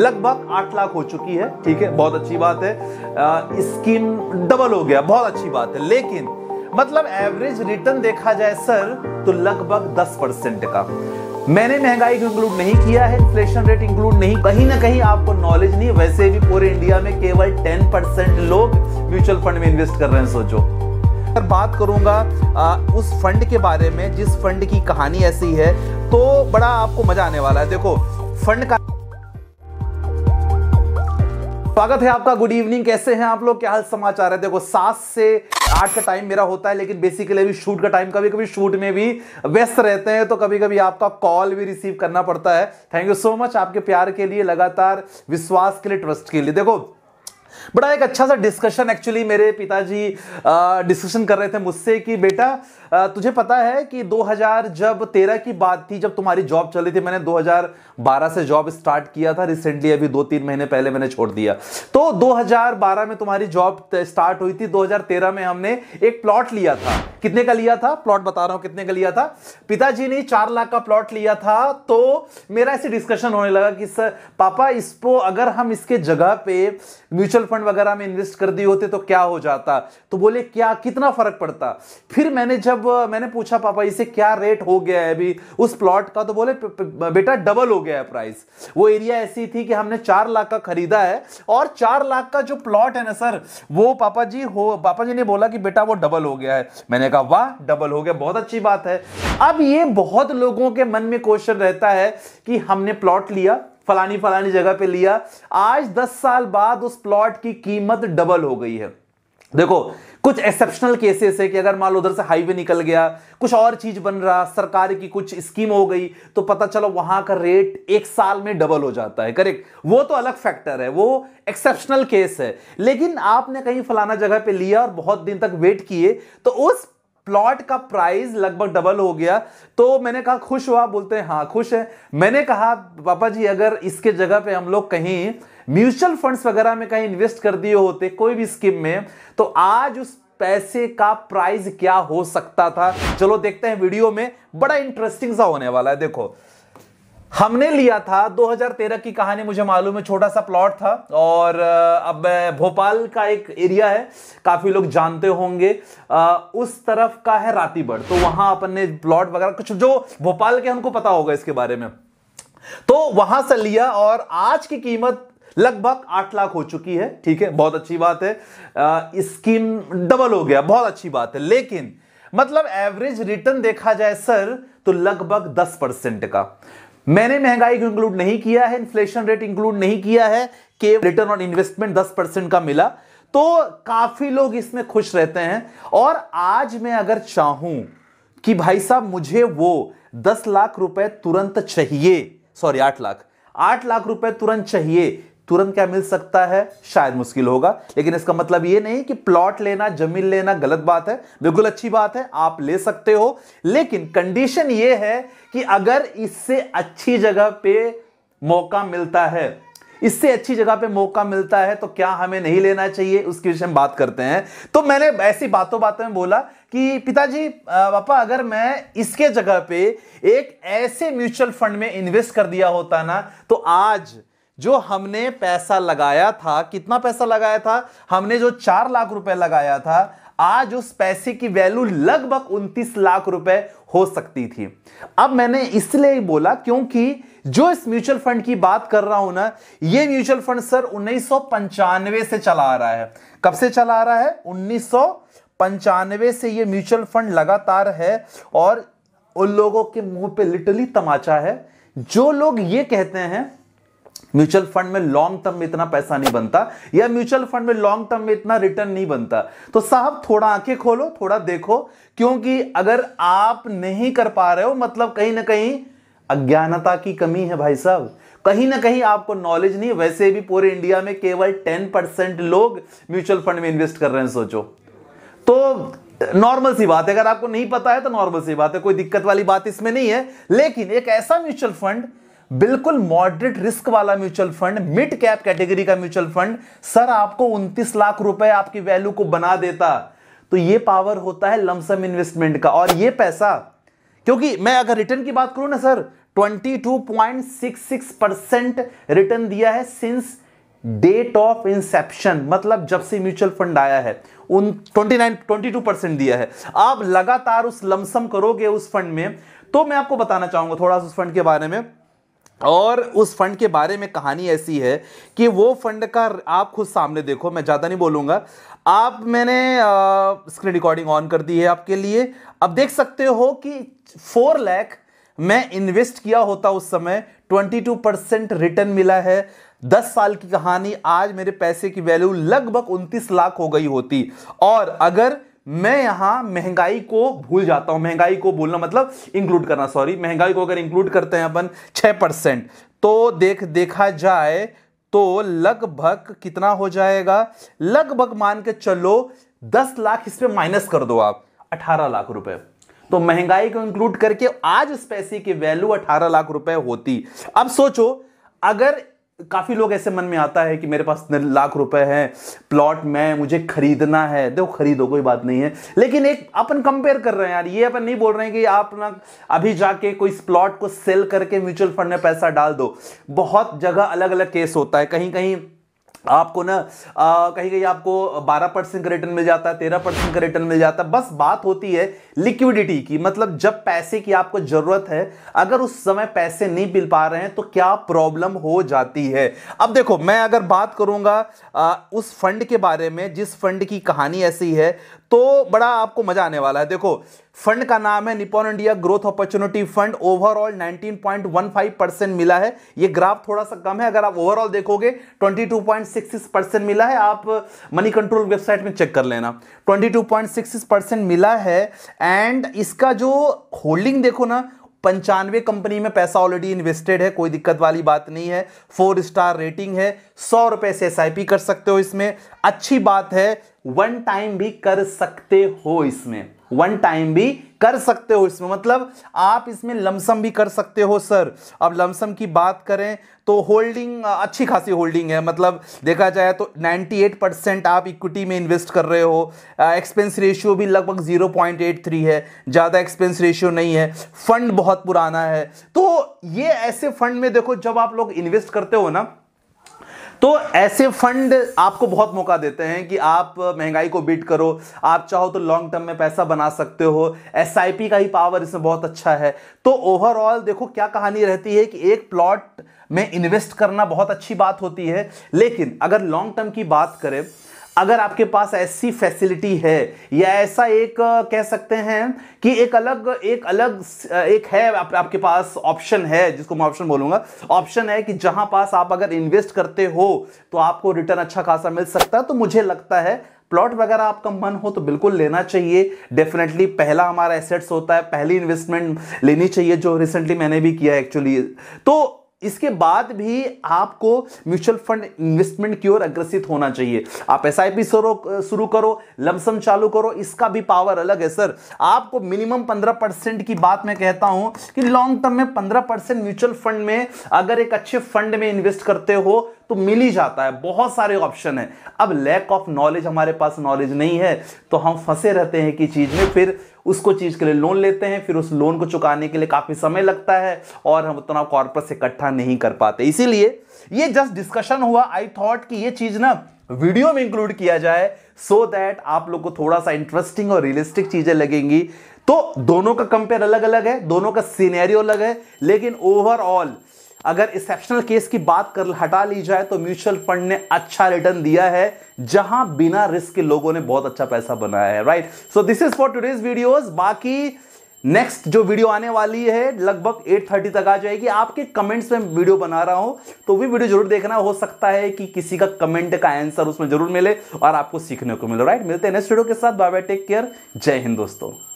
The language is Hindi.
लगभग आठ लाख हो चुकी है ठीक है बहुत अच्छी बात है स्कीम डबल हो गया बहुत अच्छी बात है लेकिन मतलब एवरेज रिटर्न देखा जाए सर तो लगभग दस परसेंट का मैंने महंगाई को इंक्लूड नहीं किया है इन्फ्लेशन रेट इंक्लूड नहीं कहीं ना कहीं आपको नॉलेज नहीं वैसे भी पूरे इंडिया में केवल टेन परसेंट लोग म्यूचुअल फंड में इन्वेस्ट कर रहे हैं सोचो अगर बात करूंगा आ, उस फंड के बारे में जिस फंड की कहानी ऐसी है तो बड़ा आपको मजा आने वाला है देखो फंड का स्वागत है आपका गुड इवनिंग कैसे हैं आप लोग क्या हाल समाचार है देखो सात से आठ का टाइम मेरा होता है लेकिन बेसिकली अभी शूट का टाइम कभी कभी शूट में भी व्यस्त रहते हैं तो कभी कभी आपका कॉल भी रिसीव करना पड़ता है थैंक यू सो मच आपके प्यार के लिए लगातार विश्वास के लिए ट्रस्ट के लिए देखो बड़ा एक अच्छा सा डिस्कशन एक्चुअली मेरे पिताजी डिस्कशन कर रहे थे मुझसे कि बेटा आ, तुझे पता है कि 2000 जब तेरह की बात थी जब तुम्हारी जॉब चल रही थी मैंने 2012 से जॉब स्टार्ट किया था रिसेंटली अभी दो तीन महीने पहले मैंने छोड़ दिया तो 2012 में तुम्हारी जॉब स्टार्ट हुई थी 2013 में हमने एक प्लॉट लिया था कितने का लिया था प्लॉट बता रहा हूं कितने का लिया था पिताजी ने चार लाख का प्लॉट लिया था तो मेरा ऐसे डिस्कशन होने लगा कि सर पापा इसको अगर हम इसके जगह पे म्यूचुअल फंड वगैरह में इन्वेस्ट कर दिए होते तो क्या हो जाता तो बोले क्या कितना फर्क पड़ता फिर मैंने जब मैंने पूछा पापा इसे क्या रेट हो गया है अभी उस प्लॉट का तो बोले बेटा डबल हो गया है प्राइस वो एरिया ऐसी थी कि हमने चार लाख का खरीदा है और चार लाख का जो प्लॉट है ना सर वो पापा जी हो पापा जी ने बोला कि बेटा वो डबल हो गया है मैंने कहा वाह डबल हो गया बहुत अच्छी बात है अब ये बहुत लोगों के मन में क्वेश्चन रहता है कि हमने प्लॉट लिया फलानी फलानी जगह पे लिया आज दस साल बाद उस प्लॉट की कीमत डबल हो गई है देखो कुछ एक्सेप्शनल केसेस है कि अगर मान लो उधर से हाईवे निकल गया कुछ और चीज बन रहा सरकार की कुछ स्कीम हो गई तो पता चलो वहां का रेट एक साल में डबल हो जाता है करेक्ट वो तो अलग फैक्टर है वो एक्सेप्शनल केस है लेकिन आपने कहीं फलाना जगह पे लिया और बहुत दिन तक वेट किए तो उस प्लॉट का प्राइस लगभग डबल हो गया तो मैंने कहा खुश हुआ बोलते हैं हाँ खुश है मैंने कहा पापा जी अगर इसके जगह पे हम लोग कहीं म्यूचुअल फंड्स वगैरह में कहीं इन्वेस्ट कर दिए होते कोई भी स्कीम में तो आज उस पैसे का प्राइस क्या हो सकता था चलो देखते हैं वीडियो में बड़ा इंटरेस्टिंग सा होने वाला है देखो हमने लिया था 2013 की कहानी मुझे मालूम है छोटा सा प्लॉट था और अब भोपाल का एक एरिया है काफ़ी लोग जानते होंगे उस तरफ का है रातीबड़ तो वहां अपन ने प्लॉट वगैरह कुछ जो भोपाल के हमको पता होगा इसके बारे में तो वहां से लिया और आज की कीमत लगभग आठ लाख हो चुकी है ठीक है बहुत अच्छी बात है स्कीम डबल हो गया बहुत अच्छी बात है लेकिन मतलब एवरेज रिटर्न देखा जाए सर तो लगभग दस परसेंट का मैंने महंगाई को इंक्लूड नहीं किया है इन्फ्लेशन रेट इंक्लूड नहीं किया है कि रिटर्न ऑन इन्वेस्टमेंट 10 परसेंट का मिला तो काफी लोग इसमें खुश रहते हैं और आज मैं अगर चाहूं कि भाई साहब मुझे वो दस लाख रुपए तुरंत चाहिए सॉरी आठ लाख आठ लाख रुपए तुरंत चाहिए तुरंत क्या मिल सकता है शायद मुश्किल होगा लेकिन इसका मतलब यह नहीं कि प्लॉट लेना जमीन लेना गलत बात है बिल्कुल अच्छी बात है आप ले सकते हो लेकिन कंडीशन यह है कि अगर इससे अच्छी जगह पे मौका मिलता है इससे अच्छी जगह पे मौका मिलता है तो क्या हमें नहीं लेना चाहिए उसके विषय में बात करते हैं तो मैंने ऐसी बातों बातों में बोला कि पिताजी पापा अगर मैं इसके जगह पे एक ऐसे म्यूचुअल फंड में इन्वेस्ट कर दिया होता ना तो आज जो हमने पैसा लगाया था कितना पैसा लगाया था हमने जो चार लाख रुपए लगाया था आज उस पैसे की वैल्यू लगभग उनतीस लाख रुपए हो सकती थी अब मैंने इसलिए बोला क्योंकि जो इस म्यूचुअल फंड की बात कर रहा हूं ना ये म्यूचुअल फंड सर उन्नीस से चला आ रहा है कब से चला आ रहा है उन्नीस पंचानवे से ये म्यूचुअल फंड लगातार है और उन लोगों के मुंह पे लिटरली तमाचा है जो लोग ये कहते हैं म्यूचुअल फंड में लॉन्ग टर्म में इतना पैसा नहीं बनता या म्यूचुअल फंड में लॉन्ग टर्म में इतना रिटर्न नहीं बनता तो साहब थोड़ा आंखें खोलो थोड़ा देखो क्योंकि अगर आप नहीं कर पा रहे हो मतलब कहीं ना कहीं अज्ञानता की कमी है भाई साहब कहीं ना कहीं आपको नॉलेज नहीं वैसे भी पूरे इंडिया में केवल टेन परसेंट लोग म्यूचुअल फंड में इन्वेस्ट कर रहे हैं सोचो तो नॉर्मल सी बात है अगर आपको नहीं पता है तो नॉर्मल सी बात है कोई दिक्कत वाली बात इसमें नहीं है लेकिन एक ऐसा म्यूचुअल फंड बिल्कुल मॉडरेट रिस्क वाला mutual fund mid cap category का म्यूचुअल फंड सर आपको उनतीस लाख रुपए आपकी वैल्यू को बना देता तो ये पावर होता है लमसम इन्वेस्टमेंट का और ये पैसा क्योंकि मैं अगर रिटर्न की बात करूं ना सर 22.66 परसेंट रिटर्न दिया है सिंस डेट ऑफ इंसेप्शन मतलब जब से म्यूचुअल फंड आया है उन 29 22 परसेंट दिया है आप लगातार उस लमसम करोगे उस फंड में तो मैं आपको बताना चाहूंगा थोड़ा सा उस फंड के बारे में और उस फंड के बारे में कहानी ऐसी है कि वो फंड का आप खुद सामने देखो मैं ज़्यादा नहीं बोलूँगा आप मैंने स्क्रीन रिकॉर्डिंग ऑन कर दी है आपके लिए अब देख सकते हो कि फोर लैख मैं इन्वेस्ट किया होता उस समय 22 परसेंट रिटर्न मिला है 10 साल की कहानी आज मेरे पैसे की वैल्यू लगभग 29 लाख हो गई होती और अगर मैं यहां महंगाई को भूल जाता हूं महंगाई को भूलना मतलब इंक्लूड करना सॉरी महंगाई को अगर इंक्लूड करते हैं अपन छह परसेंट तो देख देखा जाए तो लगभग कितना हो जाएगा लगभग मान के चलो दस लाख इस पर माइनस कर दो आप अठारह लाख रुपए तो महंगाई को इंक्लूड करके आज इस पैसे की वैल्यू अठारह लाख रुपए होती अब सोचो अगर काफ़ी लोग ऐसे मन में आता है कि मेरे पास लाख रुपए हैं प्लॉट में मुझे खरीदना है देखो खरीदो कोई बात नहीं है लेकिन एक अपन कंपेयर कर रहे हैं यार ये अपन नहीं बोल रहे हैं कि आप ना अभी जाके कोई इस प्लॉट को सेल करके म्यूचुअल फंड में पैसा डाल दो बहुत जगह अलग अलग केस होता है कहीं कहीं आपको ना कहीं कहीं आपको 12 परसेंट का रिटर्न मिल जाता है 13 परसेंट का रिटर्न मिल जाता है बस बात होती है लिक्विडिटी की मतलब जब पैसे की आपको जरूरत है अगर उस समय पैसे नहीं मिल पा रहे हैं तो क्या प्रॉब्लम हो जाती है अब देखो मैं अगर बात करूंगा आ, उस फंड के बारे में जिस फंड की कहानी ऐसी है तो बड़ा आपको मजा आने वाला है देखो फंड का नाम है Nippon India growth opportunity fund overall 19.15 percent मिला है ये ग्राफ थोड़ा सा कम है अगर आप ओवरऑल देखोगे 22.66 परसेंट मिला है आप मनी कंट्रोल वेबसाइट में चेक कर लेना 22.66 परसेंट मिला है एंड इसका जो होल्डिंग देखो ना पंचानवे कंपनी में पैसा ऑलरेडी इन्वेस्टेड है कोई दिक्कत वाली बात नहीं है फोर स्टार रेटिंग है सौ रुपए से एस कर सकते हो इसमें अच्छी बात है वन टाइम भी कर सकते हो इसमें वन टाइम भी कर सकते हो इसमें मतलब आप इसमें लमसम भी कर सकते हो सर अब लमसम की बात करें तो होल्डिंग अच्छी खासी होल्डिंग है मतलब देखा जाए तो 98 परसेंट आप इक्विटी में इन्वेस्ट कर रहे हो एक्सपेंस रेशियो भी लगभग 0.83 है ज़्यादा एक्सपेंस रेशियो नहीं है फंड बहुत पुराना है तो ये ऐसे फंड में देखो जब आप लोग इन्वेस्ट करते हो ना तो ऐसे फंड आपको बहुत मौका देते हैं कि आप महंगाई को बीट करो आप चाहो तो लॉन्ग टर्म में पैसा बना सकते हो एस का ही पावर इसमें बहुत अच्छा है तो ओवरऑल देखो क्या कहानी रहती है कि एक प्लॉट में इन्वेस्ट करना बहुत अच्छी बात होती है लेकिन अगर लॉन्ग टर्म की बात करें अगर आपके पास ऐसी फैसिलिटी है या ऐसा एक कह सकते हैं कि एक अलग एक अलग एक है आप, आपके पास ऑप्शन है जिसको मैं ऑप्शन बोलूंगा ऑप्शन है कि जहाँ पास आप अगर इन्वेस्ट करते हो तो आपको रिटर्न अच्छा खासा मिल सकता है तो मुझे लगता है प्लॉट वगैरह आपका मन हो तो बिल्कुल लेना चाहिए डेफिनेटली पहला हमारा एसेट्स होता है पहली इन्वेस्टमेंट लेनी चाहिए जो रिसेंटली मैंने भी किया एक्चुअली तो इसके बाद भी आपको म्यूचुअल फंड इन्वेस्टमेंट की ओर अग्रसित होना चाहिए आप एस आई पी शुरू करो लमसम चालू करो इसका भी पावर अलग है सर आपको मिनिमम पंद्रह परसेंट की बात मैं कहता हूं कि लॉन्ग टर्म में पंद्रह परसेंट म्यूचुअल फंड में अगर एक अच्छे फंड में इन्वेस्ट करते हो तो मिल ही जाता है बहुत सारे ऑप्शन है अब लैक ऑफ नॉलेज हमारे पास नॉलेज नहीं है तो हम फंसे रहते हैं कि चीज़ में फिर उसको चीज़ के लिए लोन लेते हैं फिर उस लोन को चुकाने के लिए काफ़ी समय लगता है और हम उतना कॉर्पस इकट्ठा नहीं कर पाते इसीलिए ये जस्ट डिस्कशन हुआ आई थॉट कि ये चीज़ ना वीडियो में इंक्लूड किया जाए सो so दैट आप लोग को थोड़ा सा इंटरेस्टिंग और रियलिस्टिक चीज़ें लगेंगी तो दोनों का कंपेयर अलग अलग है दोनों का सीनेरियो अलग है लेकिन ओवरऑल अगर एक्सेप्शनल केस की बात कर हटा ली जाए तो म्यूचुअल फंड ने अच्छा रिटर्न दिया है जहां बिना रिस्क के लोगों ने बहुत अच्छा पैसा बनाया है right so this is for today's video बाकी नेक्स्ट जो वीडियो आने वाली है लगभग 8:30 तक आ जाएगी आपके कमेंट्स में वीडियो बना रहा हूं तो भी वीडियो जरूर देखना हो सकता है कि किसी का कमेंट का आंसर उसमें जरूर मिले और आपको सीखने को मिले राइट मिलते हैं नेक्स्ट वीडियो के साथ बाय बाय टेक केयर जय हिंद दोस्तों